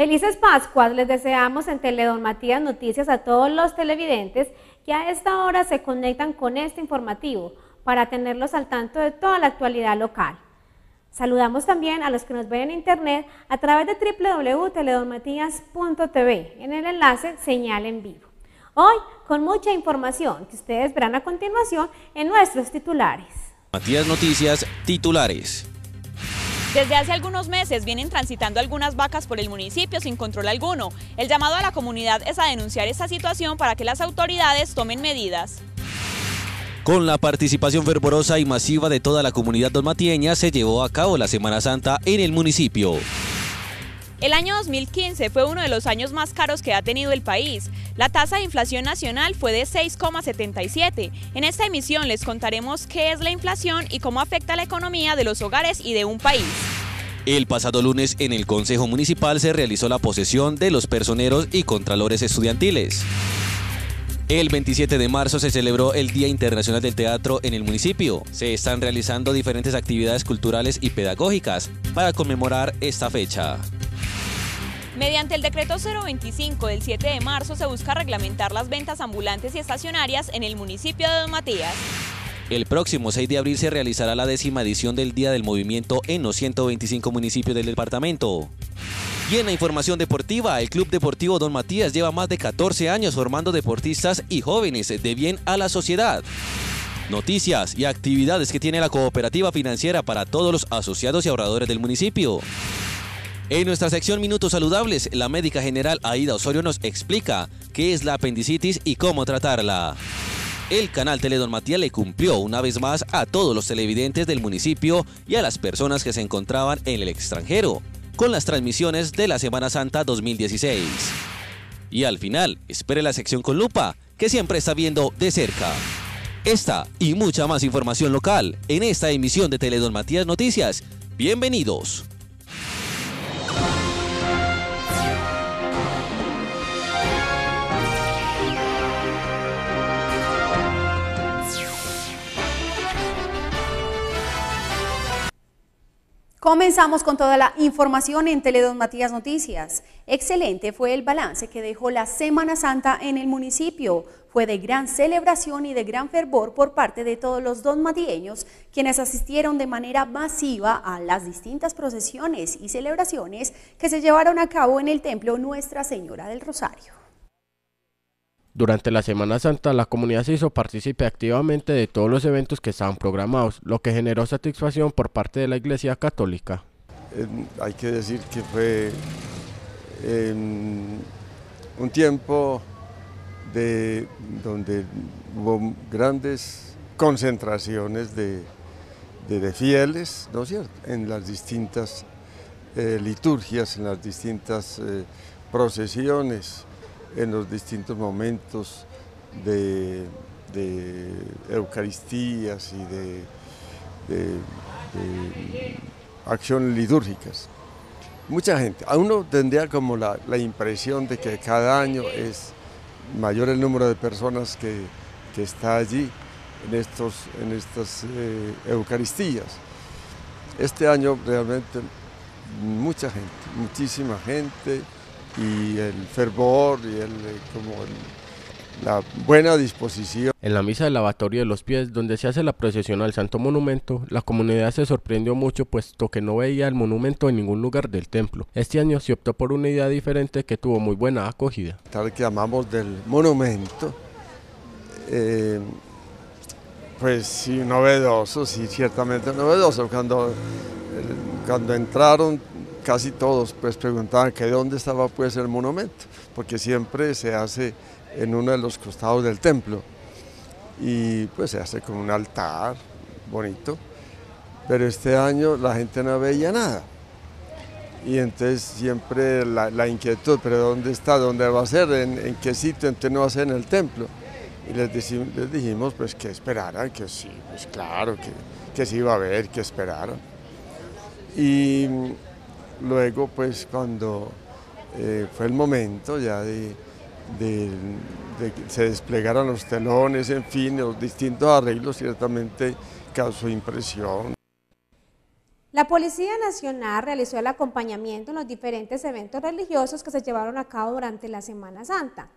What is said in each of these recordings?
Felices Pascuas les deseamos en Teledon Matías Noticias a todos los televidentes que a esta hora se conectan con este informativo para tenerlos al tanto de toda la actualidad local. Saludamos también a los que nos ven en internet a través de www.teledonmatías.tv en el enlace Señal en Vivo. Hoy con mucha información que ustedes verán a continuación en nuestros titulares. Matías Noticias, titulares. Desde hace algunos meses vienen transitando algunas vacas por el municipio sin control alguno. El llamado a la comunidad es a denunciar esta situación para que las autoridades tomen medidas. Con la participación fervorosa y masiva de toda la comunidad dolmatieña se llevó a cabo la Semana Santa en el municipio. El año 2015 fue uno de los años más caros que ha tenido el país. La tasa de inflación nacional fue de 6,77. En esta emisión les contaremos qué es la inflación y cómo afecta la economía de los hogares y de un país. El pasado lunes en el Consejo Municipal se realizó la posesión de los personeros y contralores estudiantiles. El 27 de marzo se celebró el Día Internacional del Teatro en el municipio. Se están realizando diferentes actividades culturales y pedagógicas para conmemorar esta fecha. Mediante el decreto 025 del 7 de marzo se busca reglamentar las ventas ambulantes y estacionarias en el municipio de Don Matías. El próximo 6 de abril se realizará la décima edición del Día del Movimiento en los 125 municipios del departamento. Y en la información deportiva, el Club Deportivo Don Matías lleva más de 14 años formando deportistas y jóvenes de bien a la sociedad. Noticias y actividades que tiene la cooperativa financiera para todos los asociados y ahorradores del municipio. En nuestra sección Minutos Saludables, la médica general Aida Osorio nos explica qué es la apendicitis y cómo tratarla. El canal Teledon Matías le cumplió una vez más a todos los televidentes del municipio y a las personas que se encontraban en el extranjero, con las transmisiones de la Semana Santa 2016. Y al final, espere la sección con lupa, que siempre está viendo de cerca. Esta y mucha más información local en esta emisión de Teledon Matías Noticias. Bienvenidos. Comenzamos con toda la información en Teledon Matías Noticias. Excelente fue el balance que dejó la Semana Santa en el municipio. Fue de gran celebración y de gran fervor por parte de todos los don quienes asistieron de manera masiva a las distintas procesiones y celebraciones que se llevaron a cabo en el templo Nuestra Señora del Rosario. Durante la Semana Santa, la comunidad se hizo partícipe activamente de todos los eventos que estaban programados, lo que generó satisfacción por parte de la Iglesia Católica. hay que decir que fue un tiempo donde hubo grandes concentraciones de, fieles, en las distintas eh, liturgias, en las distintas eh, procesiones en los distintos momentos de, Eucaristías y de, acciones litúrgicas. Mucha gente, a uno tendría como la, impresión de que cada año es mayor el número de personas que, que está allí en, estos, en estas eh, Eucaristías. Este año realmente mucha gente, muchísima gente y el fervor y el, eh, como la buena disposición. En la misa del lavatorio de los pies, donde se hace la procesión al Santo Monumento, la comunidad se sorprendió mucho puesto que no veía el monumento en ningún lugar del templo. Este año se optó por una idea diferente que tuvo muy buena acogida. Tal que llamamos del monumento, eh, pues sí, novedoso, sí, ciertamente novedoso. Cuando, eh, cuando entraron casi todos pues preguntaban que dónde estaba pues el monumento, porque siempre se hace en uno de los costados del templo y pues se hace con un altar bonito, pero este año la gente no veía nada y entonces siempre la, inquietud, pero ¿dónde está? ¿Dónde va a ser? ¿En, qué sitio? Entonces no va a ser en el templo y les, dijimos pues que esperaran, que sí, pues claro, que, sí iba a haber, que esperaron Y Luego, pues cuando eh, fue el momento ya de, que se desplegaran los telones, en fin, los distintos arreglos, ciertamente causó impresión. La Policía Nacional realizó el acompañamiento en los diferentes eventos religiosos que se llevaron a cabo durante la Semana Santa.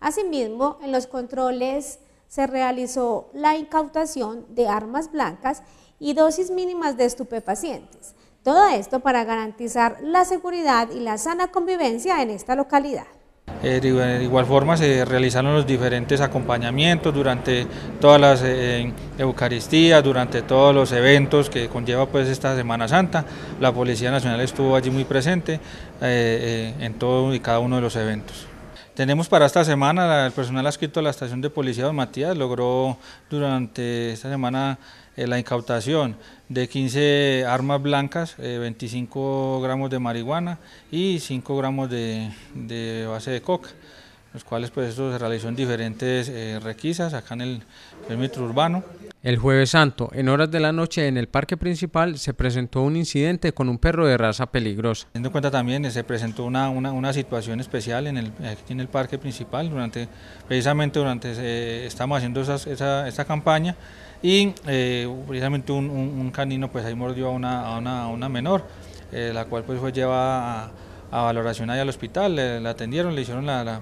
Asimismo, en los controles se realizó la incautación de armas blancas y dosis mínimas de estupefacientes. Todo esto para garantizar la seguridad y la sana convivencia en esta localidad. Eh, de igual forma se realizaron los diferentes acompañamientos durante todas las eh, Eucaristías, durante todos los eventos que conlleva pues esta Semana Santa. La Policía Nacional estuvo allí muy presente eh, en todo y cada uno de los eventos. Tenemos para esta semana, el personal adscrito a la estación de policía Don Matías logró durante esta semana eh, la incautación de 15 armas blancas, 25 eh, gramos de marihuana y 5 gramos de, base de coca, los cuales pues se realizó en diferentes eh, requisas acá en el perímetro urbano. El jueves santo, en horas de la noche en el parque principal, se presentó un incidente con un perro de raza peligrosa. Teniendo en cuenta también, se presentó una, situación especial en el, aquí en el parque principal, durante, precisamente durante, estamos haciendo esta campaña, y eh, precisamente un, canino pues ahí mordió a una, menor, eh, la cual pues fue llevada a, valoración ahí al hospital, la atendieron, le hicieron la,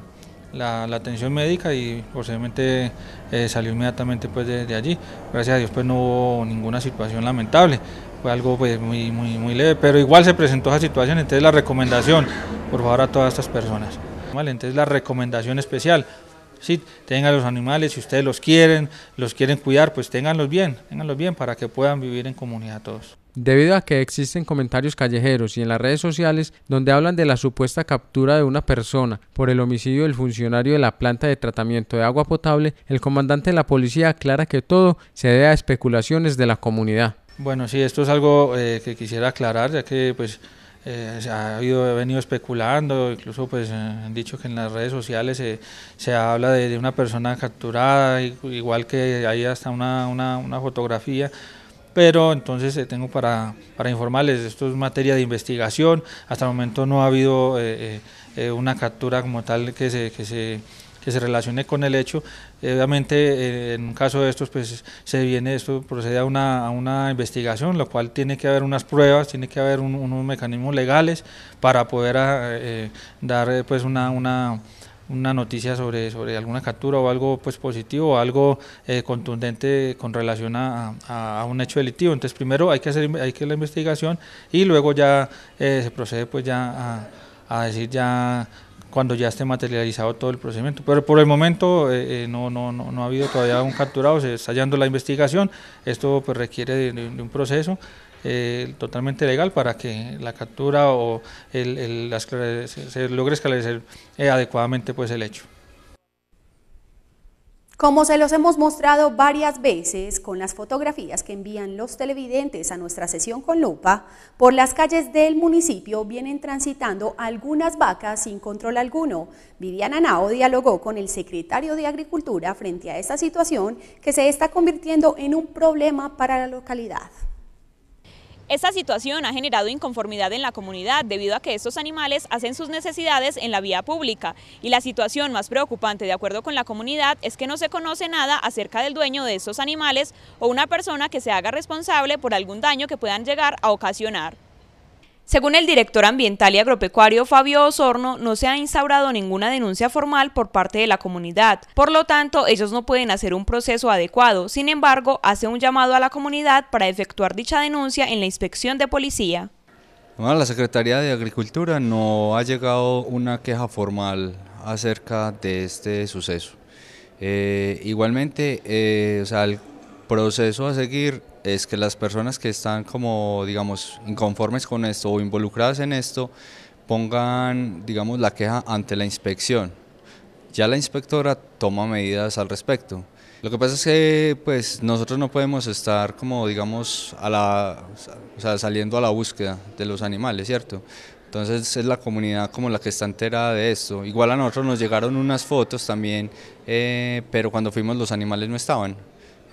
atención médica y posiblemente eh, salió inmediatamente pues de, allí. Gracias a Dios pues no hubo ninguna situación lamentable, fue algo pues muy, muy, muy leve, pero igual se presentó esa situación, entonces la recomendación por favor a todas estas personas. entonces la recomendación especial, Sí, tengan los animales, si ustedes los quieren, los quieren cuidar, pues ténganlos bien, ténganlos bien para que puedan vivir en comunidad todos. Debido a que existen comentarios callejeros y en las redes sociales donde hablan de la supuesta captura de una persona por el homicidio del funcionario de la planta de tratamiento de agua potable, el comandante de la policía aclara que todo se debe a especulaciones de la comunidad. Bueno, sí, esto es algo eh, que quisiera aclarar, ya que pues eh, ha he venido especulando, incluso pues eh, han dicho que en las redes sociales se, habla de, una persona capturada, igual que hay hasta una, fotografía pero entonces eh, tengo para, para, informarles, esto es materia de investigación, hasta el momento no ha habido una captura como tal que se, que se que se relacione con el hecho. Eh, obviamente, eh, en un caso de estos, pues se viene, esto procede a una, investigación, lo cual tiene que haber unas pruebas, tiene que haber unos mecanismos legales para poder ah, eh, dar pues una, noticia sobre, sobre alguna captura o algo pues positivo o algo contundente con relación a, un hecho delictivo. Entonces primero hay que hacer hay que la investigación y luego ya se procede pues ya a, a decir ya cuando ya esté materializado todo el procedimiento. Pero por el momento eh, eh, no, no, no, ha habido todavía un capturado, se está hallando la investigación, esto pues, requiere de, un proceso eh, totalmente legal para que la captura o el, el, se, logre esclarecer adecuadamente pues, el hecho. Como se los hemos mostrado varias veces con las fotografías que envían los televidentes a nuestra sesión con lupa, por las calles del municipio vienen transitando algunas vacas sin control alguno. Viviana Nao dialogó con el secretario de Agricultura frente a esta situación que se está convirtiendo en un problema para la localidad. Esta situación ha generado inconformidad en la comunidad debido a que estos animales hacen sus necesidades en la vía pública y la situación más preocupante de acuerdo con la comunidad es que no se conoce nada acerca del dueño de estos animales o una persona que se haga responsable por algún daño que puedan llegar a ocasionar. Según el director ambiental y agropecuario Fabio Osorno, no se ha instaurado ninguna denuncia formal por parte de la comunidad. Por lo tanto, ellos no pueden hacer un proceso adecuado. Sin embargo, hace un llamado a la comunidad para efectuar dicha denuncia en la inspección de policía. la Secretaría de Agricultura no ha llegado una queja formal acerca de este suceso. Eh, igualmente, eh, el proceso a seguir es que las personas que están como, digamos, inconformes con esto o involucradas en esto, pongan, digamos, la queja ante la inspección. Ya la inspectora toma medidas al respecto. Lo que pasa es que pues, nosotros no podemos estar como, digamos, a la, saliendo a la búsqueda de los animales, ¿cierto? Entonces es la comunidad como la que está enterada de esto. Igual a nosotros nos llegaron unas fotos también, eh, pero cuando fuimos los animales no estaban.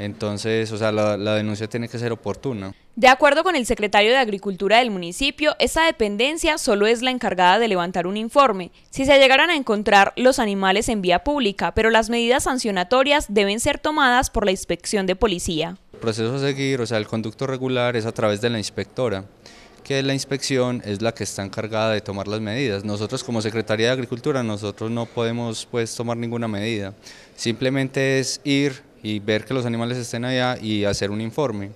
Entonces, o sea, la, denuncia tiene que ser oportuna. De acuerdo con el secretario de Agricultura del municipio, esa dependencia solo es la encargada de levantar un informe si se llegaran a encontrar los animales en vía pública, pero las medidas sancionatorias deben ser tomadas por la inspección de policía. El proceso a seguir, o sea, el conducto regular es a través de la inspectora que la inspección es la que está encargada de tomar las medidas. Nosotros como Secretaría de Agricultura, nosotros no podemos pues tomar ninguna medida. Simplemente es ir y ver que los animales estén allá y hacer un informe.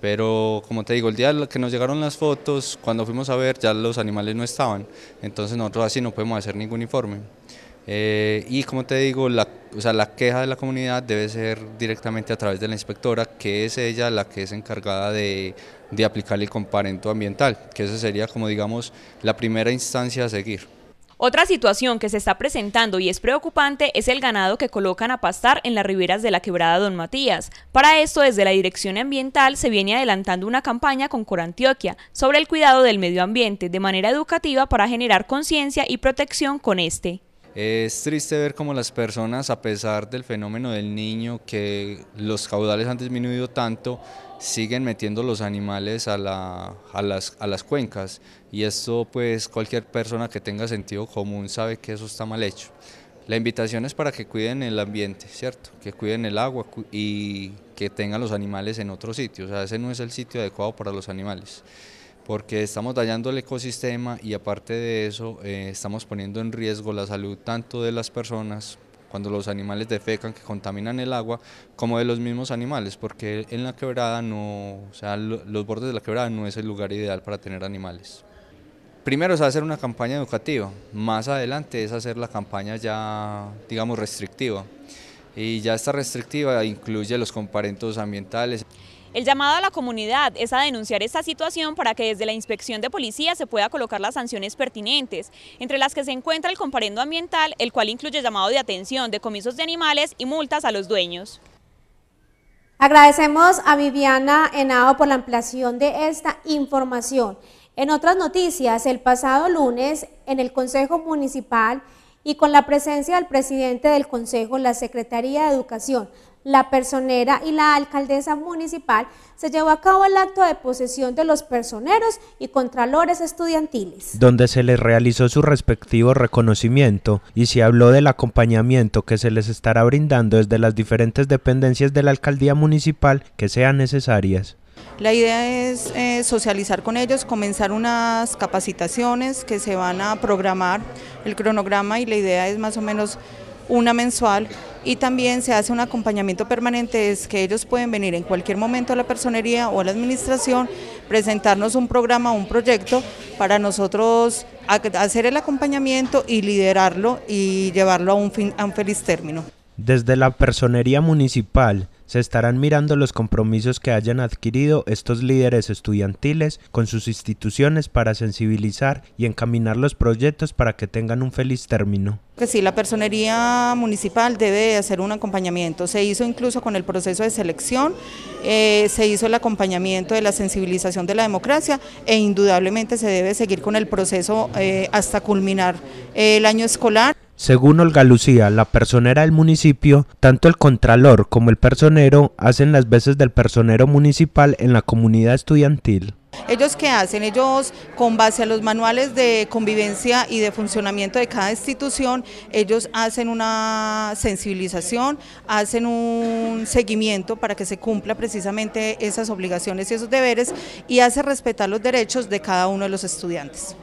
Pero como te digo, el día que nos llegaron las fotos, cuando fuimos a ver ya los animales no estaban, entonces nosotros así no podemos hacer ningún informe. Eh, y como te digo, la, o sea, la queja de la comunidad debe ser directamente a través de la inspectora, que es ella la que es encargada de, de aplicar el comparento ambiental, que esa sería como digamos la primera instancia a seguir. Otra situación que se está presentando y es preocupante es el ganado que colocan a pastar en las riberas de la quebrada Don Matías. Para esto, desde la Dirección Ambiental se viene adelantando una campaña con Corantioquia sobre el cuidado del medio ambiente de manera educativa para generar conciencia y protección con este. Es triste ver cómo las personas, a pesar del fenómeno del niño, que los caudales han disminuido tanto, siguen metiendo los animales a, a, las, cuencas y esto pues cualquier persona que tenga sentido común sabe que eso está mal hecho. La invitación es para que cuiden el ambiente, ¿cierto? Que cuiden el agua y que tengan los animales en otro sitio. O sea, ese no es el sitio adecuado para los animales, porque estamos dañando el ecosistema y aparte de eso eh, estamos poniendo en riesgo la salud tanto de las personas cuando los animales defecan, que contaminan el agua, como de los mismos animales, porque en la quebrada no, o sea, los bordes de la quebrada no es el lugar ideal para tener animales. Primero es hacer una campaña educativa, más adelante es hacer la campaña ya, digamos, restrictiva. Y ya esta restrictiva incluye los comparentos ambientales. El llamado a la comunidad es a denunciar esta situación para que desde la inspección de policía se pueda colocar las sanciones pertinentes, entre las que se encuentra el comparendo ambiental, el cual incluye llamado de atención, decomisos de animales y multas a los dueños. Agradecemos a Viviana Henao por la ampliación de esta información. En otras noticias, el pasado lunes, en el Consejo Municipal y con la presencia del presidente del Consejo, la Secretaría de Educación, la personera y la alcaldesa municipal, se llevó a cabo el acto de posesión de los personeros y contralores estudiantiles. Donde se les realizó su respectivo reconocimiento y se habló del acompañamiento que se les estará brindando desde las diferentes dependencias de la alcaldía municipal que sean necesarias. La idea es eh, socializar con ellos, comenzar unas capacitaciones que se van a programar, el cronograma y la idea es más o menos una mensual y también se hace un acompañamiento permanente, es que ellos pueden venir en cualquier momento a la personería o a la administración, presentarnos un programa, un proyecto para nosotros hacer el acompañamiento y liderarlo y llevarlo a un, a un feliz término. Desde la personería municipal, se estarán mirando los compromisos que hayan adquirido estos líderes estudiantiles con sus instituciones para sensibilizar y encaminar los proyectos para que tengan un feliz término. Que sí, la personería municipal debe hacer un acompañamiento. Se hizo incluso con el proceso de selección, eh, se hizo el acompañamiento de la sensibilización de la democracia e indudablemente se debe seguir con el proceso eh, hasta culminar eh, el año escolar. Según Olga Lucía, la personera del municipio, tanto el contralor como el personero hacen las veces del personero municipal en la comunidad estudiantil. ¿Ellos qué hacen? Ellos, con base a los manuales de convivencia y de funcionamiento de cada institución, ellos hacen una sensibilización, hacen un seguimiento para que se cumpla precisamente esas obligaciones y esos deberes y hace respetar los derechos de cada uno de los estudiantes.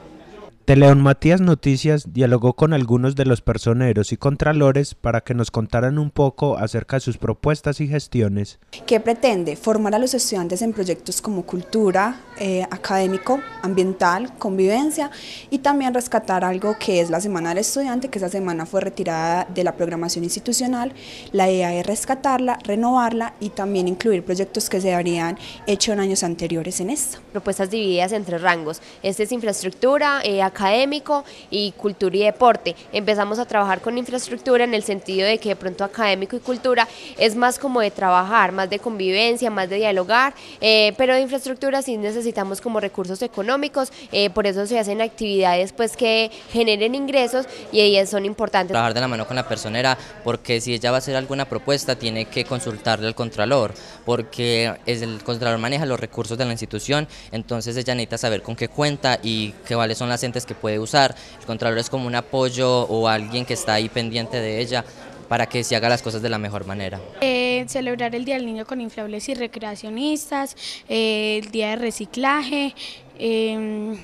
Teleón Matías Noticias dialogó con algunos de los personeros y contralores para que nos contaran un poco acerca de sus propuestas y gestiones. ¿Qué pretende? Formar a los estudiantes en proyectos como cultura, eh, académico, ambiental, convivencia y también rescatar algo que es la Semana del Estudiante, que esa semana fue retirada de la programación institucional. La idea es rescatarla, renovarla y también incluir proyectos que se habrían hecho en años anteriores en esto. Propuestas divididas entre rangos. Este es infraestructura, eh, académico y cultura y deporte. Empezamos a trabajar con infraestructura en el sentido de que de pronto académico y cultura es más como de trabajar, más de convivencia, más de dialogar, eh, pero de infraestructura sí necesitamos como recursos económicos, eh, por eso se hacen actividades pues que generen ingresos y ellas son importantes. Trabajar de la mano con la personera porque si ella va a hacer alguna propuesta tiene que consultarle al contralor porque es el contralor maneja los recursos de la institución, entonces ella necesita saber con qué cuenta y qué cuáles son las entes que puede usar. El Contralor es como un apoyo o alguien que está ahí pendiente de ella para que se haga las cosas de la mejor manera. Eh, celebrar el Día del Niño con inflables y recreacionistas, eh, el Día de Reciclaje, em,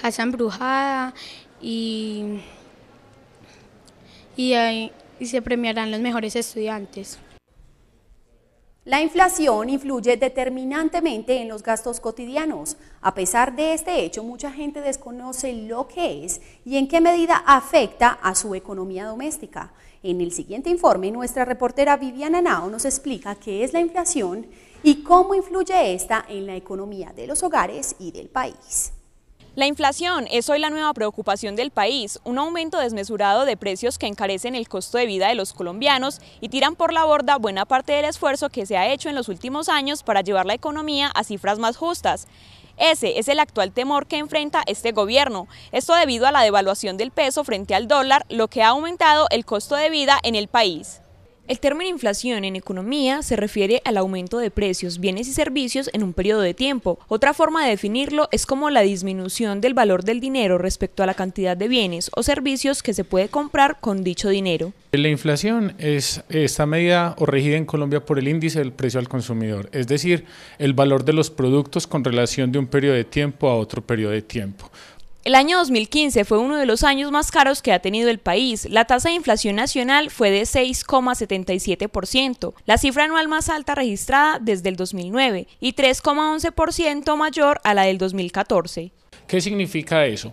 Casa Embrujada y, y, y se premiarán los mejores estudiantes. La inflación influye determinantemente en los gastos cotidianos. A pesar de este hecho, mucha gente desconoce lo que es y en qué medida afecta a su economía doméstica. En el siguiente informe, nuestra reportera Viviana Nao nos explica qué es la inflación y cómo influye esta en la economía de los hogares y del país. La inflación es hoy la nueva preocupación del país, un aumento desmesurado de precios que encarecen el costo de vida de los colombianos y tiran por la borda buena parte del esfuerzo que se ha hecho en los últimos años para llevar la economía a cifras más justas. Ese es el actual temor que enfrenta este gobierno, esto debido a la devaluación del peso frente al dólar, lo que ha aumentado el costo de vida en el país. El término inflación en economía se refiere al aumento de precios, bienes y servicios en un periodo de tiempo. Otra forma de definirlo es como la disminución del valor del dinero respecto a la cantidad de bienes o servicios que se puede comprar con dicho dinero. La inflación es, esta medida o regida en Colombia por el índice del precio al consumidor, es decir, el valor de los productos con relación de un periodo de tiempo a otro periodo de tiempo. El año 2015 fue uno de los años más caros que ha tenido el país. La tasa de inflación nacional fue de 6,77%, la cifra anual más alta registrada desde el 2009 y 3,11% mayor a la del 2014. ¿Qué significa eso?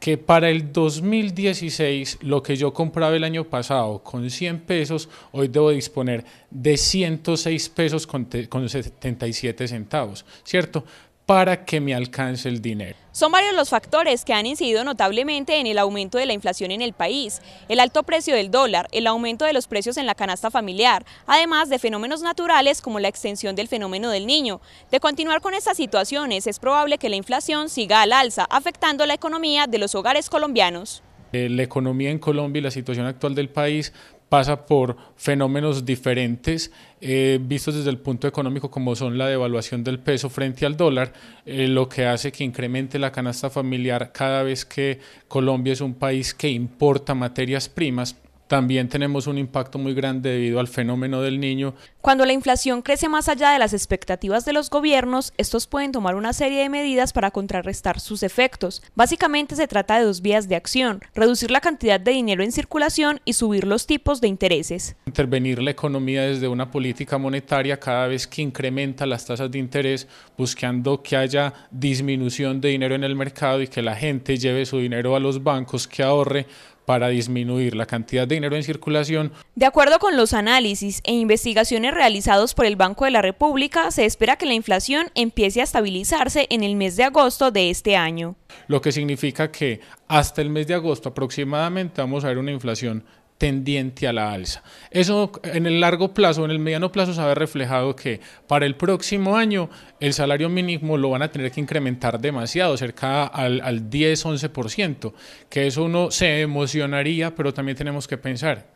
que para el 2016 lo que yo compraba el año pasado con 100 pesos, hoy debo disponer de 106 pesos con, 77 centavos, ¿cierto? para que me alcance el dinero. Son varios los factores que han incidido notablemente en el aumento de la inflación en el país, el alto precio del dólar, el aumento de los precios en la canasta familiar, además de fenómenos naturales como la extensión del fenómeno del niño. De continuar con estas situaciones, es probable que la inflación siga al alza, afectando la economía de los hogares colombianos. Eh, la economía en Colombia y la situación actual del país pasa por fenómenos diferentes eh, vistos desde el punto económico como son la devaluación del peso frente al dólar, eh, lo que hace que incremente la canasta familiar cada vez que Colombia es un país que importa materias primas también tenemos un impacto muy grande debido al fenómeno del niño. Cuando la inflación crece más allá de las expectativas de los gobiernos, estos pueden tomar una serie de medidas para contrarrestar sus efectos. Básicamente se trata de dos vías de acción, reducir la cantidad de dinero en circulación y subir los tipos de intereses. Intervenir la economía desde una política monetaria cada vez que incrementa las tasas de interés, buscando que haya disminución de dinero en el mercado y que la gente lleve su dinero a los bancos, que ahorre para disminuir la cantidad de dinero en circulación. De acuerdo con los análisis e investigaciones realizados por el Banco de la República, se espera que la inflación empiece a estabilizarse en el mes de agosto de este año. Lo que significa que hasta el mes de agosto aproximadamente vamos a ver una inflación tendiente a la alza. Eso en el largo plazo, en el mediano plazo, se ha reflejado que para el próximo año el salario mínimo lo van a tener que incrementar demasiado, cerca al, 10-11%, que eso uno se emocionaría, pero también tenemos que pensar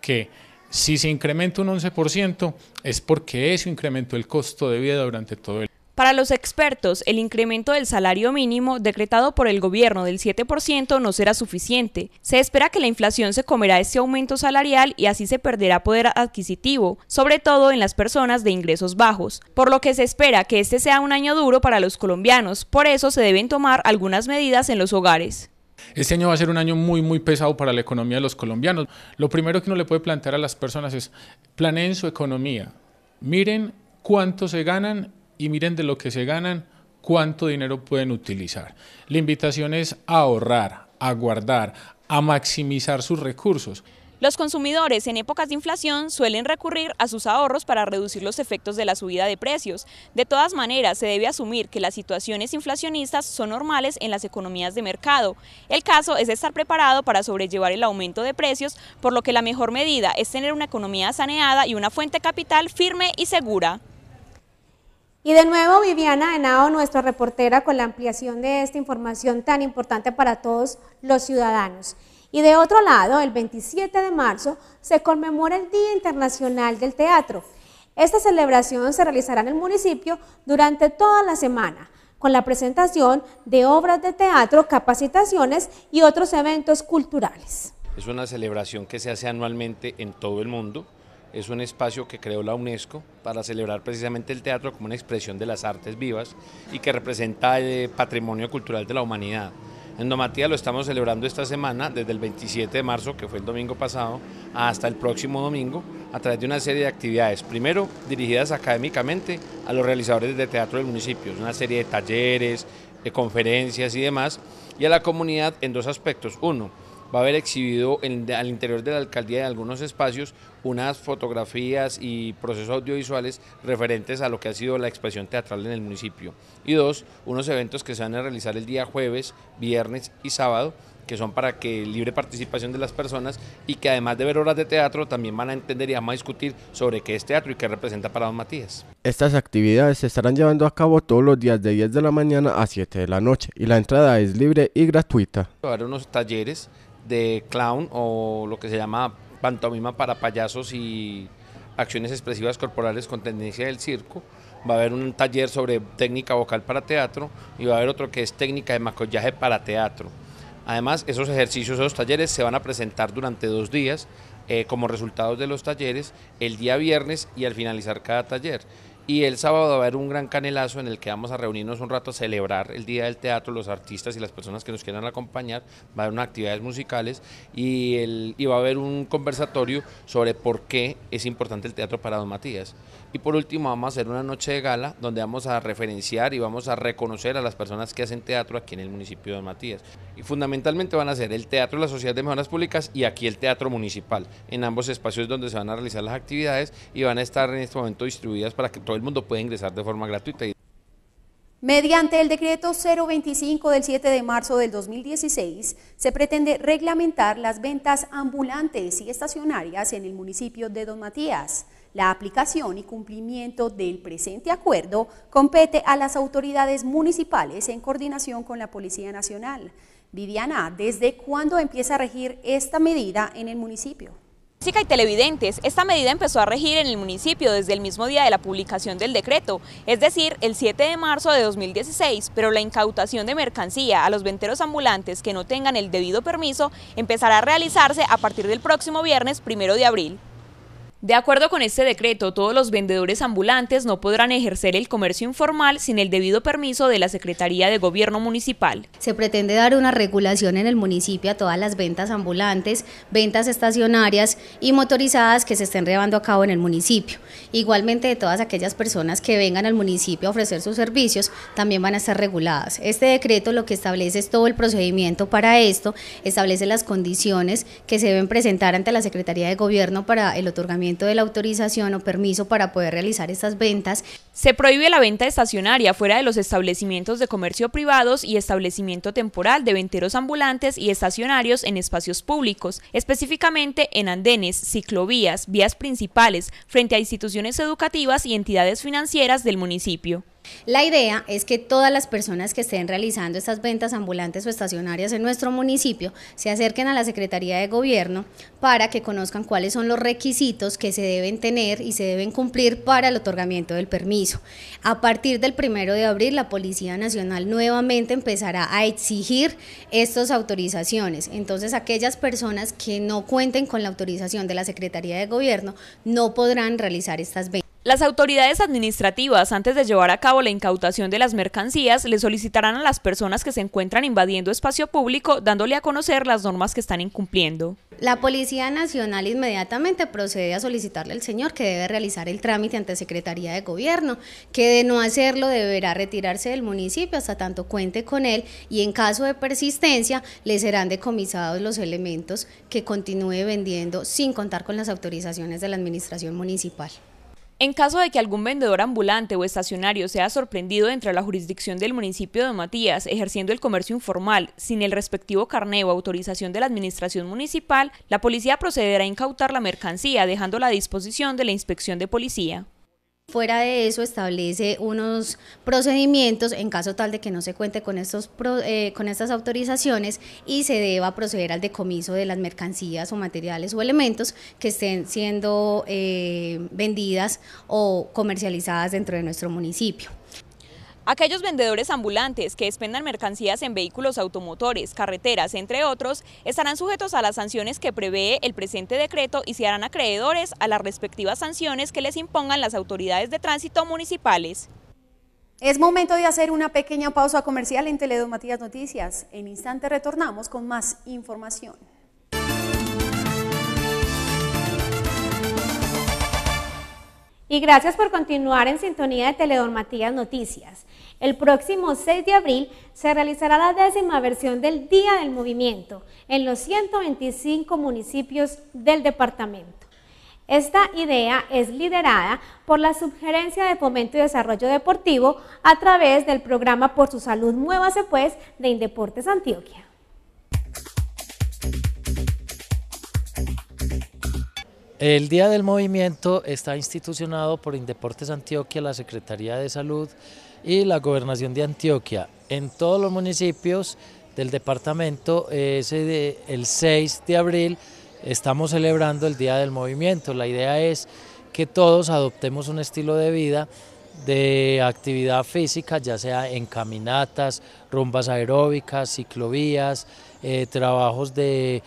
que si se incrementa un 11% es porque eso incrementó el costo de vida durante todo el para los expertos, el incremento del salario mínimo decretado por el gobierno del 7% no será suficiente. Se espera que la inflación se comerá este aumento salarial y así se perderá poder adquisitivo, sobre todo en las personas de ingresos bajos, por lo que se espera que este sea un año duro para los colombianos. Por eso se deben tomar algunas medidas en los hogares. Este año va a ser un año muy, muy pesado para la economía de los colombianos. Lo primero que uno le puede plantear a las personas es, planeen su economía, miren cuánto se ganan y miren de lo que se ganan, cuánto dinero pueden utilizar. La invitación es ahorrar, a guardar, a maximizar sus recursos. Los consumidores en épocas de inflación suelen recurrir a sus ahorros para reducir los efectos de la subida de precios. De todas maneras, se debe asumir que las situaciones inflacionistas son normales en las economías de mercado. El caso es estar preparado para sobrellevar el aumento de precios, por lo que la mejor medida es tener una economía saneada y una fuente capital firme y segura. Y de nuevo Viviana Henao, nuestra reportera, con la ampliación de esta información tan importante para todos los ciudadanos. Y de otro lado, el 27 de marzo se conmemora el Día Internacional del Teatro. Esta celebración se realizará en el municipio durante toda la semana, con la presentación de obras de teatro, capacitaciones y otros eventos culturales. Es una celebración que se hace anualmente en todo el mundo, es un espacio que creó la UNESCO para celebrar precisamente el teatro como una expresión de las artes vivas y que representa el patrimonio cultural de la humanidad. En Domatía lo estamos celebrando esta semana, desde el 27 de marzo, que fue el domingo pasado, hasta el próximo domingo, a través de una serie de actividades. Primero, dirigidas académicamente a los realizadores de teatro del municipio, una serie de talleres, de conferencias y demás, y a la comunidad en dos aspectos. Uno, va a haber exhibido en, al interior de la alcaldía en algunos espacios unas fotografías y procesos audiovisuales referentes a lo que ha sido la expresión teatral en el municipio. Y dos, unos eventos que se van a realizar el día jueves, viernes y sábado que son para que libre participación de las personas y que además de ver horas de teatro también van a entender y a discutir sobre qué es teatro y qué representa para don Matías. Estas actividades se estarán llevando a cabo todos los días de 10 de la mañana a 7 de la noche y la entrada es libre y gratuita. Va a haber unos talleres de clown o lo que se llama pantomima para payasos y acciones expresivas corporales con tendencia del circo. Va a haber un taller sobre técnica vocal para teatro y va a haber otro que es técnica de maquillaje para teatro. Además, esos ejercicios, esos talleres se van a presentar durante dos días eh, como resultados de los talleres el día viernes y al finalizar cada taller. Y el sábado va a haber un gran canelazo en el que vamos a reunirnos un rato a celebrar el Día del Teatro, los artistas y las personas que nos quieran acompañar. Va a haber unas actividades musicales y, el, y va a haber un conversatorio sobre por qué es importante el teatro para Don Matías. Y por último vamos a hacer una noche de gala donde vamos a referenciar y vamos a reconocer a las personas que hacen teatro aquí en el municipio de Matías. Y fundamentalmente van a ser el Teatro de la Sociedad de Mejoras Públicas y aquí el Teatro Municipal, en ambos espacios donde se van a realizar las actividades y van a estar en este momento distribuidas para que todo el mundo pueda ingresar de forma gratuita. Mediante el decreto 025 del 7 de marzo del 2016, se pretende reglamentar las ventas ambulantes y estacionarias en el municipio de Don Matías. La aplicación y cumplimiento del presente acuerdo compete a las autoridades municipales en coordinación con la Policía Nacional. Viviana, ¿desde cuándo empieza a regir esta medida en el municipio? y televidentes, esta medida empezó a regir en el municipio desde el mismo día de la publicación del decreto, es decir, el 7 de marzo de 2016, pero la incautación de mercancía a los venteros ambulantes que no tengan el debido permiso empezará a realizarse a partir del próximo viernes 1 de abril. De acuerdo con este decreto, todos los vendedores ambulantes no podrán ejercer el comercio informal sin el debido permiso de la Secretaría de Gobierno Municipal. Se pretende dar una regulación en el municipio a todas las ventas ambulantes, ventas estacionarias y motorizadas que se estén llevando a cabo en el municipio. Igualmente, de todas aquellas personas que vengan al municipio a ofrecer sus servicios, también van a estar reguladas. Este decreto lo que establece es todo el procedimiento para esto, establece las condiciones que se deben presentar ante la Secretaría de Gobierno para el otorgamiento de la autorización o permiso para poder realizar estas ventas. Se prohíbe la venta estacionaria fuera de los establecimientos de comercio privados y establecimiento temporal de venteros ambulantes y estacionarios en espacios públicos, específicamente en andenes, ciclovías, vías principales, frente a instituciones educativas y entidades financieras del municipio. La idea es que todas las personas que estén realizando estas ventas ambulantes o estacionarias en nuestro municipio se acerquen a la Secretaría de Gobierno para que conozcan cuáles son los requisitos que se deben tener y se deben cumplir para el otorgamiento del permiso. A partir del primero de abril, la Policía Nacional nuevamente empezará a exigir estas autorizaciones. Entonces, aquellas personas que no cuenten con la autorización de la Secretaría de Gobierno no podrán realizar estas ventas. Las autoridades administrativas, antes de llevar a cabo la incautación de las mercancías, le solicitarán a las personas que se encuentran invadiendo espacio público, dándole a conocer las normas que están incumpliendo. La Policía Nacional inmediatamente procede a solicitarle al señor que debe realizar el trámite ante Secretaría de Gobierno, que de no hacerlo deberá retirarse del municipio hasta tanto cuente con él y en caso de persistencia le serán decomisados los elementos que continúe vendiendo sin contar con las autorizaciones de la Administración Municipal. En caso de que algún vendedor ambulante o estacionario sea sorprendido dentro de la jurisdicción del municipio de Matías ejerciendo el comercio informal sin el respectivo carné o autorización de la administración municipal, la policía procederá a incautar la mercancía dejando la disposición de la inspección de policía. Fuera de eso, establece unos procedimientos en caso tal de que no se cuente con, estos, eh, con estas autorizaciones y se deba proceder al decomiso de las mercancías o materiales o elementos que estén siendo eh, vendidas o comercializadas dentro de nuestro municipio. Aquellos vendedores ambulantes que expendan mercancías en vehículos automotores, carreteras, entre otros, estarán sujetos a las sanciones que prevé el presente decreto y se harán acreedores a las respectivas sanciones que les impongan las autoridades de tránsito municipales. Es momento de hacer una pequeña pausa comercial en Teledomatías Noticias. En instante retornamos con más información. Y gracias por continuar en sintonía de Teledormatías Noticias. El próximo 6 de abril se realizará la décima versión del Día del Movimiento en los 125 municipios del departamento. Esta idea es liderada por la Subgerencia de Fomento y Desarrollo Deportivo a través del programa Por su Salud Muévase Pues de Indeportes Antioquia. El Día del Movimiento está institucionado por Indeportes Antioquia, la Secretaría de Salud y la Gobernación de Antioquia. En todos los municipios del departamento, ese el 6 de abril, estamos celebrando el Día del Movimiento. La idea es que todos adoptemos un estilo de vida de actividad física, ya sea en caminatas, rumbas aeróbicas, ciclovías, eh, trabajos del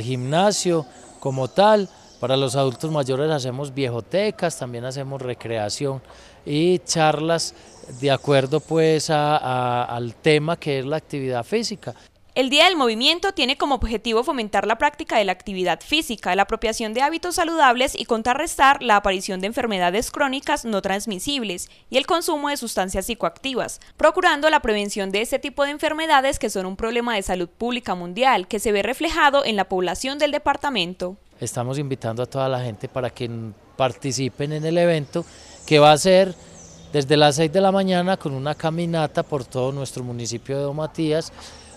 gimnasio como tal, para los adultos mayores hacemos viejotecas, también hacemos recreación y charlas de acuerdo pues al tema que es la actividad física. El Día del Movimiento tiene como objetivo fomentar la práctica de la actividad física, la apropiación de hábitos saludables y contrarrestar la aparición de enfermedades crónicas no transmisibles y el consumo de sustancias psicoactivas, procurando la prevención de este tipo de enfermedades que son un problema de salud pública mundial que se ve reflejado en la población del departamento estamos invitando a toda la gente para que participen en el evento que va a ser desde las 6 de la mañana con una caminata por todo nuestro municipio de Matías...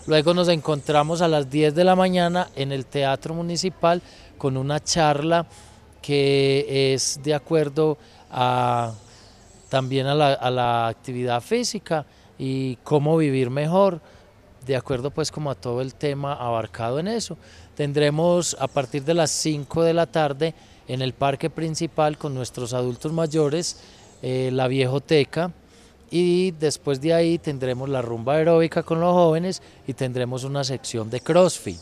Luego nos encontramos a las 10 de la mañana en el Teatro Municipal con una charla que es de acuerdo también a la, a la actividad física y cómo vivir mejor, de acuerdo pues como a todo el tema abarcado en eso tendremos a partir de las 5 de la tarde en el parque principal con nuestros adultos mayores eh, la viejoteca y después de ahí tendremos la rumba aeróbica con los jóvenes y tendremos una sección de CrossFit.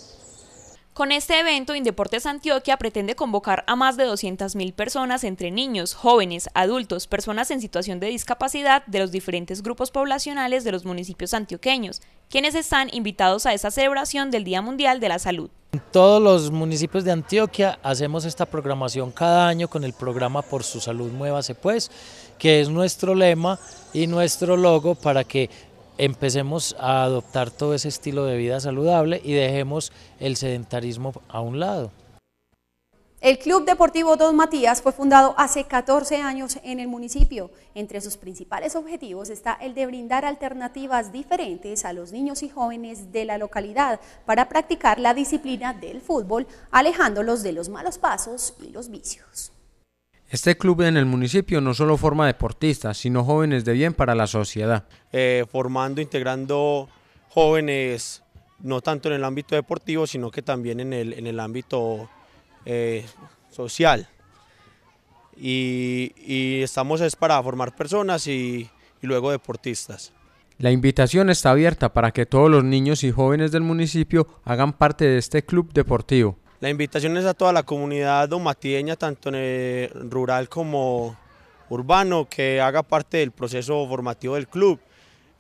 Con este evento, Indeportes Antioquia pretende convocar a más de 200.000 personas entre niños, jóvenes, adultos, personas en situación de discapacidad de los diferentes grupos poblacionales de los municipios antioqueños, quienes están invitados a esta celebración del Día Mundial de la Salud. En todos los municipios de Antioquia hacemos esta programación cada año con el programa Por su Salud Muévase Pues, que es nuestro lema y nuestro logo para que empecemos a adoptar todo ese estilo de vida saludable y dejemos el sedentarismo a un lado. El Club Deportivo Don Matías fue fundado hace 14 años en el municipio. Entre sus principales objetivos está el de brindar alternativas diferentes a los niños y jóvenes de la localidad para practicar la disciplina del fútbol, alejándolos de los malos pasos y los vicios. Este club en el municipio no solo forma deportistas, sino jóvenes de bien para la sociedad. Eh, formando, integrando jóvenes, no tanto en el ámbito deportivo, sino que también en el, en el ámbito eh, social. Y, estamos es para formar personas y luego deportistas. La invitación está abierta para que todos los niños y jóvenes del municipio hagan parte de este club deportivo. La invitación es a toda la comunidad domatieña, tanto en rural como urbano, que haga parte del proceso formativo del club.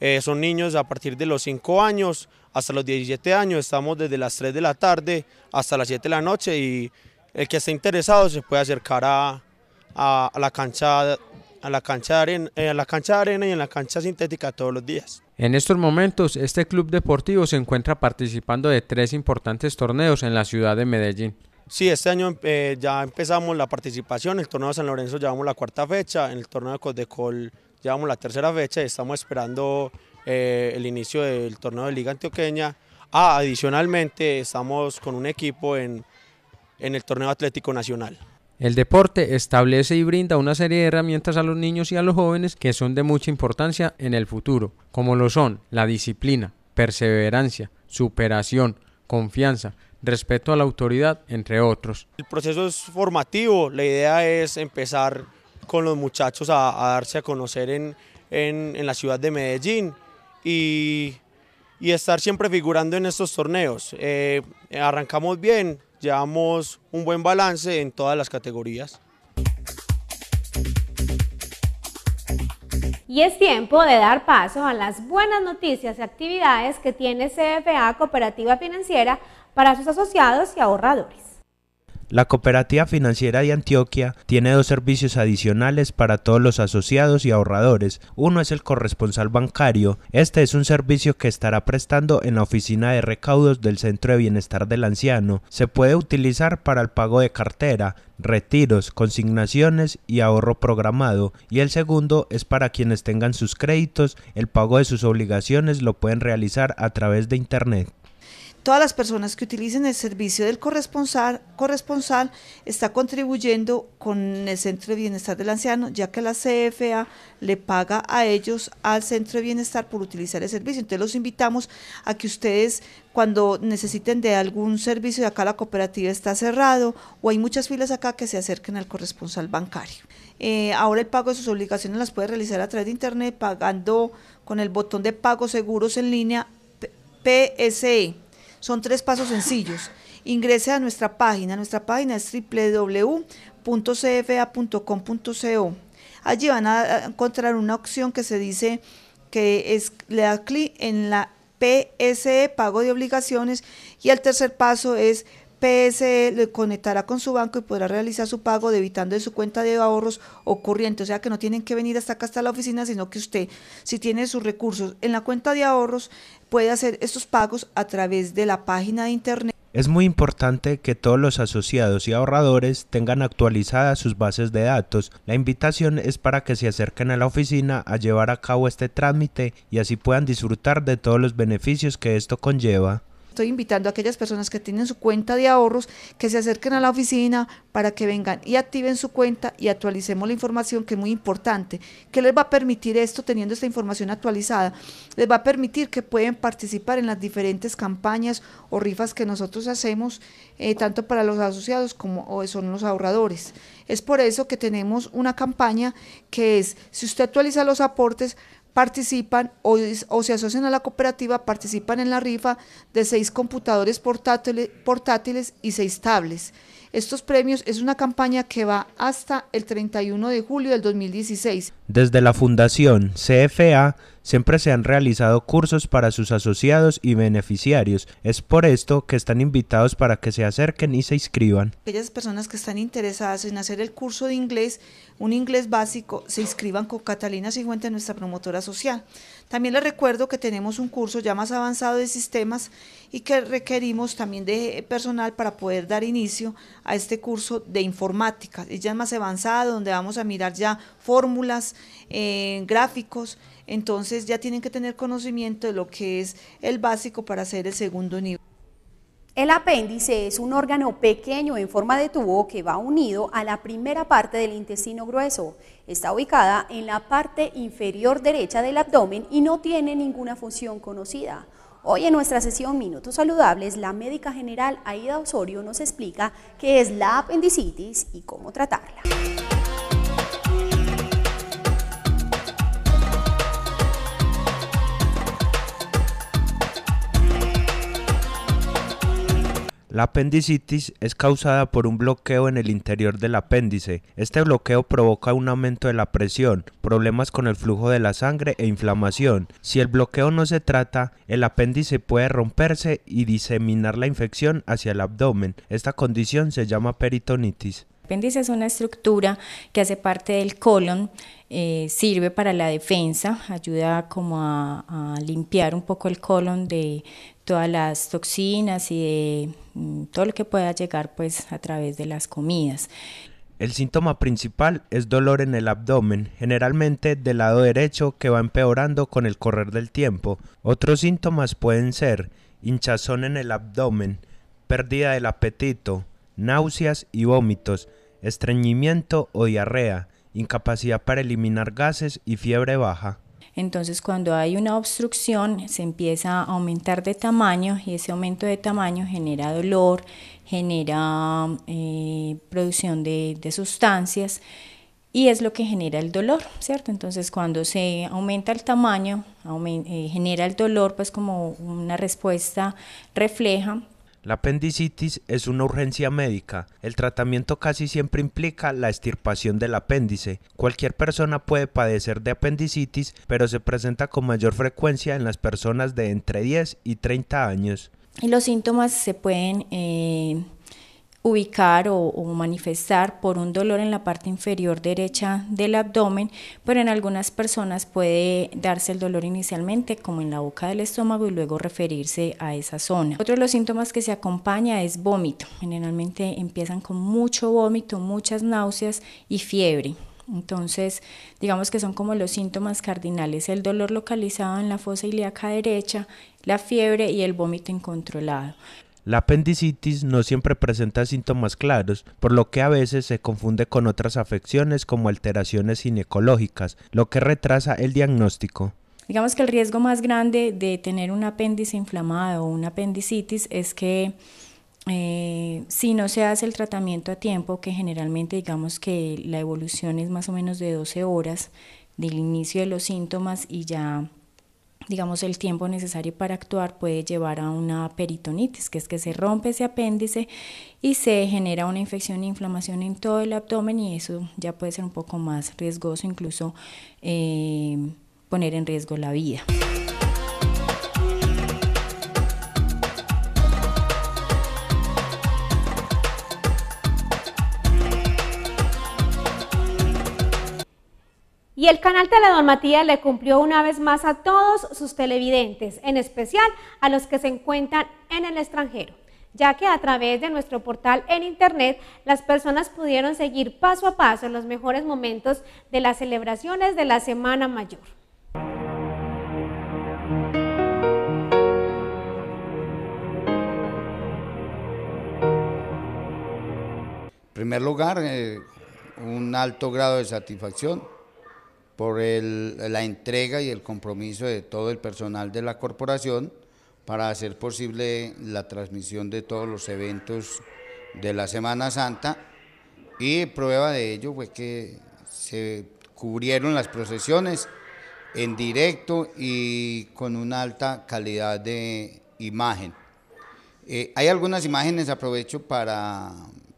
Eh, son niños a partir de los 5 años hasta los 17 años, estamos desde las 3 de la tarde hasta las 7 de la noche y el que esté interesado se puede acercar a, a, a la cancha a la cancha de arena, eh, a la cancha de arena y en la cancha sintética todos los días. En estos momentos, este club deportivo se encuentra participando de tres importantes torneos en la ciudad de Medellín. Sí, este año eh, ya empezamos la participación, el torneo de San Lorenzo llevamos la cuarta fecha, en el torneo de Codecol llevamos la tercera fecha y estamos esperando eh, el inicio del torneo de Liga Antioqueña. Ah, adicionalmente estamos con un equipo en, en el torneo Atlético Nacional. El deporte establece y brinda una serie de herramientas a los niños y a los jóvenes que son de mucha importancia en el futuro, como lo son la disciplina, perseverancia, superación, confianza, respeto a la autoridad, entre otros. El proceso es formativo, la idea es empezar con los muchachos a, darse a conocer en, la ciudad de Medellín y, estar siempre figurando en estos torneos. Eh, arrancamos bien, llevamos un buen balance en todas las categorías. Y es tiempo de dar paso a las buenas noticias y actividades que tiene CFA Cooperativa Financiera para sus asociados y ahorradores. La Cooperativa Financiera de Antioquia tiene dos servicios adicionales para todos los asociados y ahorradores. Uno es el corresponsal bancario. Este es un servicio que estará prestando en la oficina de recaudos del Centro de Bienestar del Anciano. Se puede utilizar para el pago de cartera, retiros, consignaciones y ahorro programado. Y el segundo es para quienes tengan sus créditos. El pago de sus obligaciones lo pueden realizar a través de Internet. Todas las personas que utilicen el servicio del corresponsal, corresponsal está contribuyendo con el Centro de Bienestar del Anciano, ya que la CFA le paga a ellos al Centro de Bienestar por utilizar el servicio. Entonces los invitamos a que ustedes cuando necesiten de algún servicio de acá la cooperativa está cerrado o hay muchas filas acá que se acerquen al corresponsal bancario. Eh, ahora el pago de sus obligaciones las puede realizar a través de internet pagando con el botón de pago seguros en línea PSE son tres pasos sencillos. Ingrese a nuestra página. Nuestra página es www.cfa.com.co. Allí van a encontrar una opción que se dice que es le da clic en la PSE, pago de obligaciones, y el tercer paso es PS le conectará con su banco y podrá realizar su pago debitando de su cuenta de ahorros o corriente. O sea que no tienen que venir hasta acá, hasta la oficina, sino que usted, si tiene sus recursos en la cuenta de ahorros, puede hacer estos pagos a través de la página de internet. Es muy importante que todos los asociados y ahorradores tengan actualizadas sus bases de datos. La invitación es para que se acerquen a la oficina a llevar a cabo este trámite y así puedan disfrutar de todos los beneficios que esto conlleva. Estoy invitando a aquellas personas que tienen su cuenta de ahorros que se acerquen a la oficina para que vengan y activen su cuenta y actualicemos la información que es muy importante. ¿Qué les va a permitir esto teniendo esta información actualizada? Les va a permitir que pueden participar en las diferentes campañas o rifas que nosotros hacemos, eh, tanto para los asociados como son los ahorradores. Es por eso que tenemos una campaña que es, si usted actualiza los aportes, participan o, se asocian a la cooperativa, participan en la rifa de seis computadores portátiles, portátiles y seis tablets. Estos premios es una campaña que va hasta el 31 de julio del 2016. Desde la Fundación CFA siempre se han realizado cursos para sus asociados y beneficiarios. Es por esto que están invitados para que se acerquen y se inscriban. Aquellas personas que están interesadas en hacer el curso de inglés, un inglés básico, se inscriban con Catalina Sigüente, nuestra promotora social. También les recuerdo que tenemos un curso ya más avanzado de sistemas y que requerimos también de personal para poder dar inicio a este curso de informática. Es ya más avanzado, donde vamos a mirar ya fórmulas, eh, gráficos. Entonces ya tienen que tener conocimiento de lo que es el básico para hacer el segundo nivel. El apéndice es un órgano pequeño en forma de tubo que va unido a la primera parte del intestino grueso. Está ubicada en la parte inferior derecha del abdomen y no tiene ninguna función conocida. Hoy en nuestra sesión Minutos Saludables, la médica general Aida Osorio nos explica qué es la apendicitis y cómo tratarla. La apendicitis es causada por un bloqueo en el interior del apéndice. Este bloqueo provoca un aumento de la presión, problemas con el flujo de la sangre e inflamación. Si el bloqueo no se trata, el apéndice puede romperse y diseminar la infección hacia el abdomen. Esta condición se llama peritonitis. El apéndice es una estructura que hace parte del colon, eh, sirve para la defensa, ayuda como a, a, limpiar un poco el colon de todas las toxinas y mm, todo lo que pueda llegar pues a través de las comidas. El síntoma principal es dolor en el abdomen, generalmente del lado derecho que va empeorando con el correr del tiempo. Otros síntomas pueden ser hinchazón en el abdomen, pérdida del apetito, náuseas y vómitos, estreñimiento o diarrea, incapacidad para eliminar gases y fiebre baja. Entonces cuando hay una obstrucción se empieza a aumentar de tamaño y ese aumento de tamaño genera dolor, genera eh, producción de, sustancias y es lo que genera el dolor, ¿cierto? Entonces cuando se aumenta el tamaño, eh, genera el dolor pues como una respuesta refleja la apendicitis es una urgencia médica. El tratamiento casi siempre implica la extirpación del apéndice. Cualquier persona puede padecer de apendicitis, pero se presenta con mayor frecuencia en las personas de entre 10 y 30 años. Y los síntomas se pueden eh, ubicar o, manifestar por un dolor en la parte inferior derecha del abdomen, pero en algunas personas puede darse el dolor inicialmente como en la boca del estómago y luego referirse a esa zona. Otro de los síntomas que se acompaña es vómito. Generalmente empiezan con mucho vómito, muchas náuseas y fiebre. Entonces, digamos que son como los síntomas cardinales, el dolor localizado en la fosa ilíaca derecha, la fiebre y el vómito incontrolado. La apendicitis no siempre presenta síntomas claros, por lo que a veces se confunde con otras afecciones como alteraciones ginecológicas, lo que retrasa el diagnóstico. Digamos que el riesgo más grande de tener un apéndice inflamado o una apendicitis es que eh, si no se hace el tratamiento a tiempo, que generalmente digamos que la evolución es más o menos de 12 horas del inicio de los síntomas y ya digamos, el tiempo necesario para actuar puede llevar a una peritonitis, que es que se rompe ese apéndice y se genera una infección e inflamación en todo el abdomen y eso ya puede ser un poco más riesgoso, incluso eh, poner en riesgo la vida. Y el canal Matías le cumplió una vez más a todos sus televidentes, en especial a los que se encuentran en el extranjero, ya que a través de nuestro portal en internet las personas pudieron seguir paso a paso los mejores momentos de las celebraciones de la Semana Mayor. En primer lugar, eh, un alto grado de satisfacción por el, la entrega y el compromiso de todo el personal de la corporación para hacer posible la transmisión de todos los eventos de la Semana Santa y prueba de ello fue que se cubrieron las procesiones en directo y con una alta calidad de imagen. Eh, hay algunas imágenes, aprovecho para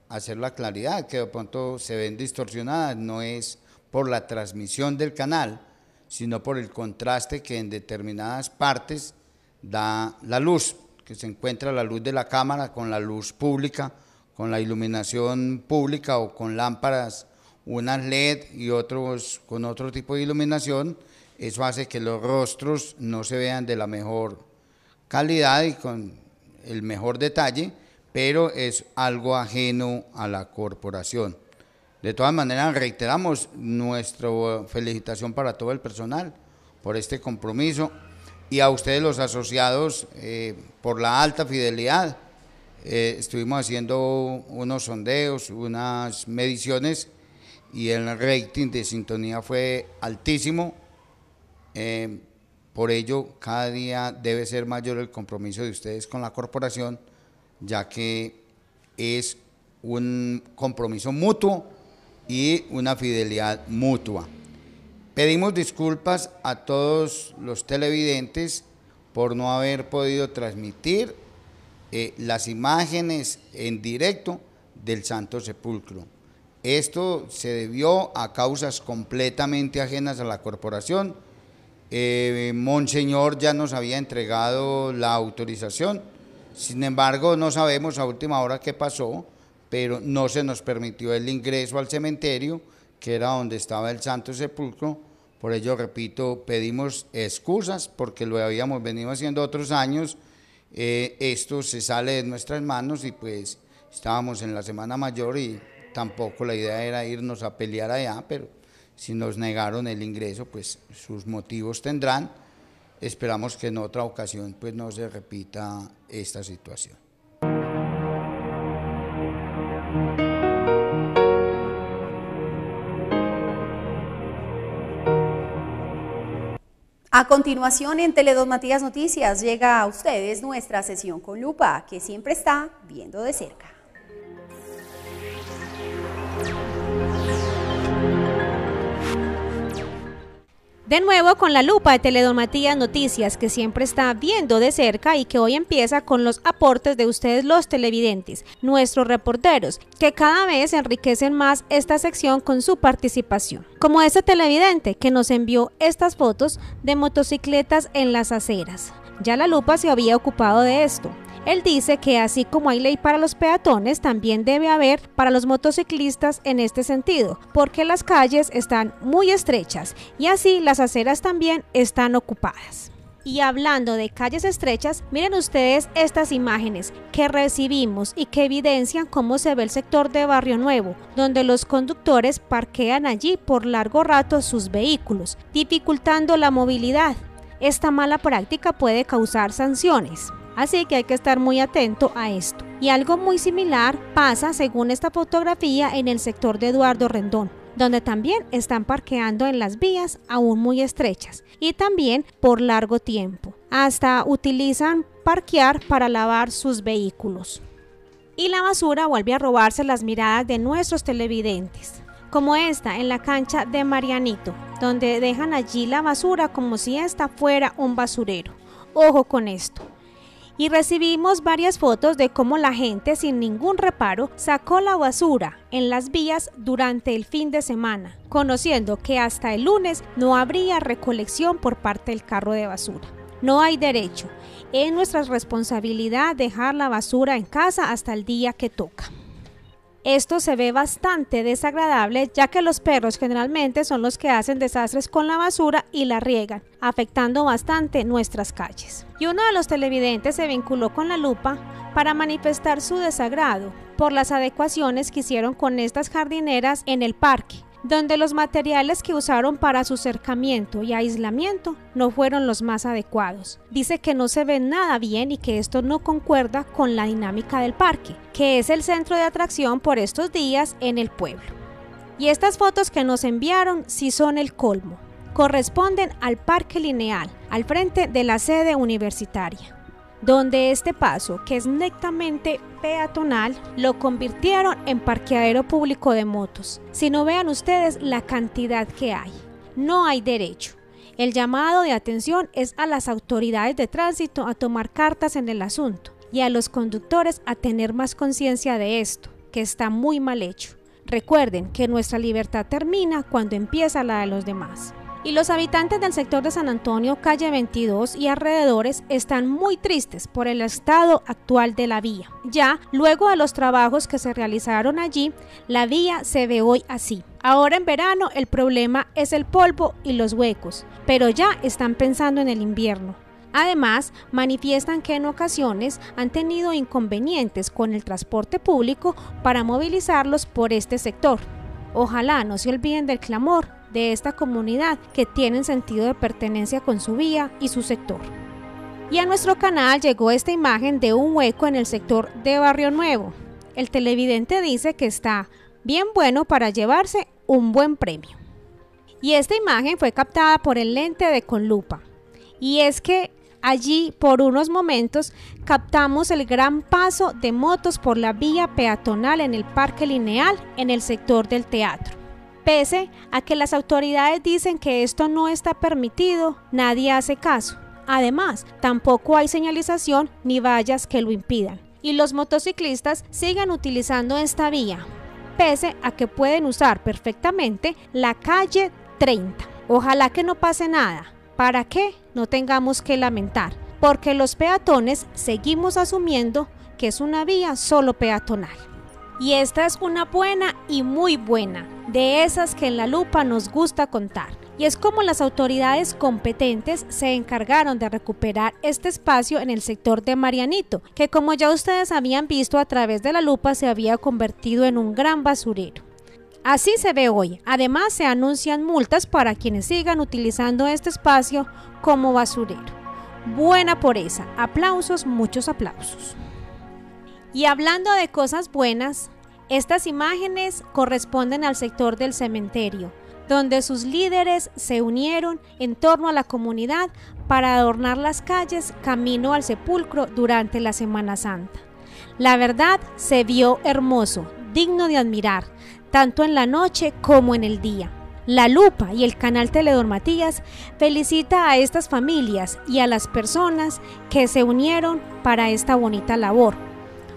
hacer la claridad, que de pronto se ven distorsionadas, no es por la transmisión del canal, sino por el contraste que en determinadas partes da la luz, que se encuentra la luz de la cámara con la luz pública, con la iluminación pública o con lámparas, unas LED y otros con otro tipo de iluminación, eso hace que los rostros no se vean de la mejor calidad y con el mejor detalle, pero es algo ajeno a la corporación. De todas maneras, reiteramos nuestra felicitación para todo el personal por este compromiso y a ustedes los asociados eh, por la alta fidelidad. Eh, estuvimos haciendo unos sondeos, unas mediciones y el rating de sintonía fue altísimo. Eh, por ello, cada día debe ser mayor el compromiso de ustedes con la corporación, ya que es un compromiso mutuo y una fidelidad mutua. Pedimos disculpas a todos los televidentes por no haber podido transmitir eh, las imágenes en directo del Santo Sepulcro. Esto se debió a causas completamente ajenas a la corporación. Eh, Monseñor ya nos había entregado la autorización, sin embargo no sabemos a última hora qué pasó pero no se nos permitió el ingreso al cementerio, que era donde estaba el Santo Sepulcro. Por ello, repito, pedimos excusas porque lo habíamos venido haciendo otros años. Eh, esto se sale de nuestras manos y pues estábamos en la Semana Mayor y tampoco la idea era irnos a pelear allá, pero si nos negaron el ingreso, pues sus motivos tendrán. Esperamos que en otra ocasión pues no se repita esta situación. A continuación, en tele Matías Noticias, llega a ustedes nuestra sesión con lupa, que siempre está viendo de cerca. De nuevo con la lupa de Teledomatías Noticias, que siempre está viendo de cerca y que hoy empieza con los aportes de ustedes los televidentes, nuestros reporteros, que cada vez enriquecen más esta sección con su participación. Como este televidente que nos envió estas fotos de motocicletas en las aceras. Ya la lupa se había ocupado de esto. Él dice que así como hay ley para los peatones, también debe haber para los motociclistas en este sentido, porque las calles están muy estrechas y así las aceras también están ocupadas. Y hablando de calles estrechas, miren ustedes estas imágenes que recibimos y que evidencian cómo se ve el sector de Barrio Nuevo, donde los conductores parquean allí por largo rato sus vehículos, dificultando la movilidad. Esta mala práctica puede causar sanciones. Así que hay que estar muy atento a esto. Y algo muy similar pasa, según esta fotografía, en el sector de Eduardo Rendón donde también están parqueando en las vías aún muy estrechas y también por largo tiempo. Hasta utilizan parquear para lavar sus vehículos. Y la basura vuelve a robarse las miradas de nuestros televidentes, como esta en la cancha de Marianito, donde dejan allí la basura como si esta fuera un basurero. Ojo con esto y recibimos varias fotos de cómo la gente sin ningún reparo sacó la basura en las vías durante el fin de semana, conociendo que hasta el lunes no habría recolección por parte del carro de basura. No hay derecho. Es nuestra responsabilidad dejar la basura en casa hasta el día que toca. Esto se ve bastante desagradable ya que los perros generalmente son los que hacen desastres con la basura y la riegan, afectando bastante nuestras calles. Y uno de los televidentes se vinculó con la lupa para manifestar su desagrado por las adecuaciones que hicieron con estas jardineras en el parque donde los materiales que usaron para su cercamiento y aislamiento no fueron los más adecuados. Dice que no se ve nada bien y que esto no concuerda con la dinámica del parque, que es el centro de atracción por estos días en el pueblo. Y estas fotos que nos enviaron sí son el colmo. Corresponden al Parque Lineal, al frente de la sede universitaria donde este paso, que es netamente peatonal, lo convirtieron en parqueadero público de motos. Si no vean ustedes la cantidad que hay, no hay derecho. El llamado de atención es a las autoridades de tránsito a tomar cartas en el asunto y a los conductores a tener más conciencia de esto, que está muy mal hecho. Recuerden que nuestra libertad termina cuando empieza la de los demás y los habitantes del sector de San Antonio, calle 22 y alrededores están muy tristes por el estado actual de la vía. Ya luego de los trabajos que se realizaron allí, la vía se ve hoy así. Ahora en verano el problema es el polvo y los huecos, pero ya están pensando en el invierno. Además, manifiestan que en ocasiones han tenido inconvenientes con el transporte público para movilizarlos por este sector. Ojalá no se olviden del clamor de esta comunidad que tienen sentido de pertenencia con su vía y su sector. Y a nuestro canal llegó esta imagen de un hueco en el sector de Barrio Nuevo. El televidente dice que está bien bueno para llevarse un buen premio. Y esta imagen fue captada por el lente de Conlupa. Y es que allí por unos momentos captamos el gran paso de motos por la vía peatonal en el Parque Lineal en el sector del teatro. Pese a que las autoridades dicen que esto no está permitido, nadie hace caso. Además, tampoco hay señalización ni vallas que lo impidan. Y los motociclistas sigan utilizando esta vía, pese a que pueden usar perfectamente la calle 30. Ojalá que no pase nada, para que no tengamos que lamentar, porque los peatones seguimos asumiendo que es una vía solo peatonal. Y esta es una buena y muy buena, de esas que en la lupa nos gusta contar. Y es como las autoridades competentes se encargaron de recuperar este espacio en el sector de Marianito, que como ya ustedes habían visto a través de la lupa se había convertido en un gran basurero. Así se ve hoy. Además se anuncian multas para quienes sigan utilizando este espacio como basurero. Buena por esa. Aplausos, muchos aplausos. Y hablando de cosas buenas, estas imágenes corresponden al sector del cementerio, donde sus líderes se unieron en torno a la comunidad para adornar las calles camino al sepulcro durante la Semana Santa. La verdad se vio hermoso, digno de admirar, tanto en la noche como en el día. La Lupa y el canal Teledor Matías felicita a estas familias y a las personas que se unieron para esta bonita labor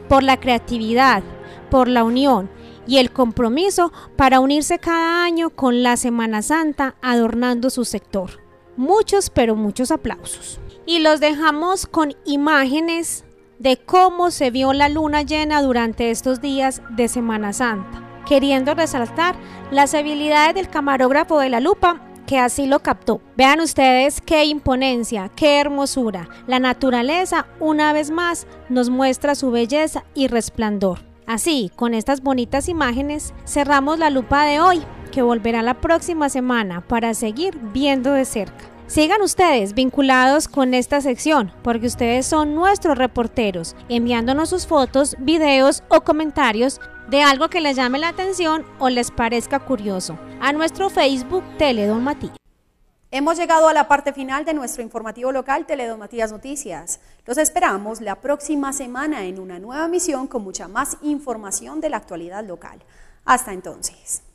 por la creatividad, por la unión y el compromiso para unirse cada año con la Semana Santa adornando su sector. Muchos, pero muchos aplausos. Y los dejamos con imágenes de cómo se vio la luna llena durante estos días de Semana Santa, queriendo resaltar las habilidades del camarógrafo de la lupa que así lo captó. Vean ustedes qué imponencia, qué hermosura. La naturaleza, una vez más, nos muestra su belleza y resplandor. Así, con estas bonitas imágenes, cerramos la lupa de hoy, que volverá la próxima semana para seguir viendo de cerca. Sigan ustedes vinculados con esta sección, porque ustedes son nuestros reporteros, enviándonos sus fotos, videos o comentarios de algo que les llame la atención o les parezca curioso. A nuestro Facebook Teledon Matías. Hemos llegado a la parte final de nuestro informativo local Teledon Matías Noticias. Los esperamos la próxima semana en una nueva misión con mucha más información de la actualidad local. Hasta entonces.